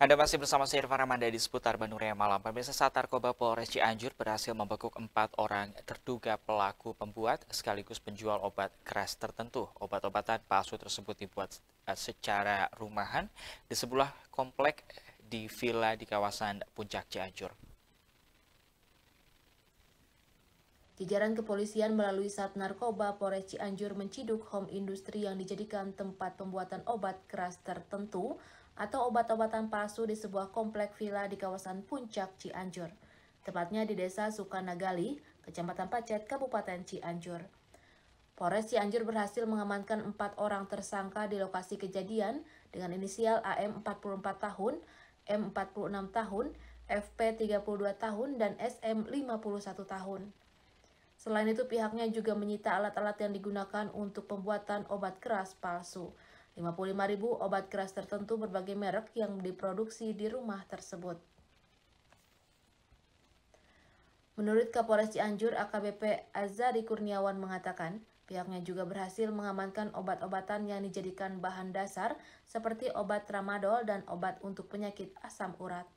Anda masih bersama saya Irfan Ramanda di seputar Bandung Raya Malam. Pemirsa saat narkoba Polres Cianjur berhasil membekuk empat orang terduga pelaku pembuat sekaligus penjual obat keras tertentu. Obat-obatan palsu tersebut dibuat eh, secara rumahan di sebuah komplek di villa di kawasan Puncak Cianjur. Jajaran kepolisian melalui saat Narkoba Polres Cianjur menciduk home industri yang dijadikan tempat pembuatan obat keras tertentu atau obat-obatan palsu di sebuah komplek villa di kawasan Puncak Cianjur, tepatnya di Desa Sukanagali, Kecamatan Pacet, Kabupaten Cianjur. Polres Cianjur berhasil mengamankan empat orang tersangka di lokasi kejadian dengan inisial AM 44 tahun, M 46 tahun, FP 32 tahun, dan SM 51 tahun. Selain itu pihaknya juga menyita alat-alat yang digunakan untuk pembuatan obat keras palsu. 55.000 obat keras tertentu berbagai merek yang diproduksi di rumah tersebut. Menurut Kapolres Cianjur AKBP Azari Kurniawan mengatakan, pihaknya juga berhasil mengamankan obat-obatan yang dijadikan bahan dasar seperti obat tramadol dan obat untuk penyakit asam urat.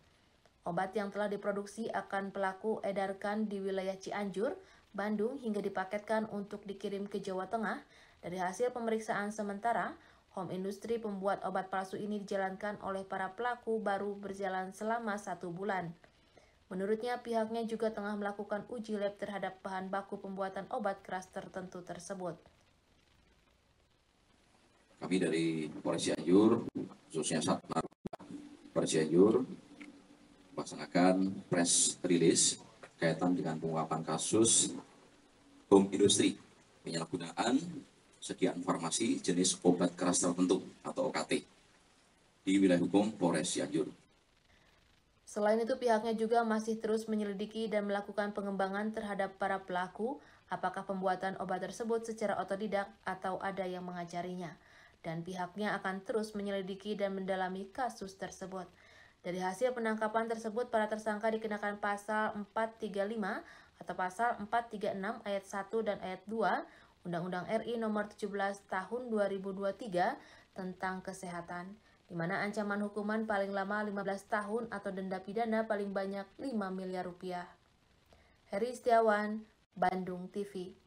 Obat yang telah diproduksi akan pelaku edarkan di wilayah Cianjur, Bandung hingga dipaketkan untuk dikirim ke Jawa Tengah. Dari hasil pemeriksaan sementara, Home industri pembuat obat palsu ini dijalankan oleh para pelaku baru berjalan selama satu bulan. Menurutnya, pihaknya juga tengah melakukan uji lab terhadap bahan baku pembuatan obat keras tertentu tersebut. Kami dari Polres Cianjur, khususnya Satmar Polres Cianjur, melaksanakan press release kaitan dengan pengungkapan kasus home industri penyalahgunaan sekian farmasi jenis obat keras tertentu atau OKT di wilayah hukum Polres Cianjur. Selain itu pihaknya juga masih terus menyelidiki dan melakukan pengembangan terhadap para pelaku apakah pembuatan obat tersebut secara otodidak atau ada yang mengajarinya dan pihaknya akan terus menyelidiki dan mendalami kasus tersebut. Dari hasil penangkapan tersebut, para tersangka dikenakan pasal 435 atau pasal 436 ayat 1 dan ayat 2 Undang-Undang RI Nomor 17 Tahun 2023 tentang Kesehatan, di mana ancaman hukuman paling lama 15 tahun atau denda pidana paling banyak 5 miliar rupiah. Heri Setiawan, Bandung TV.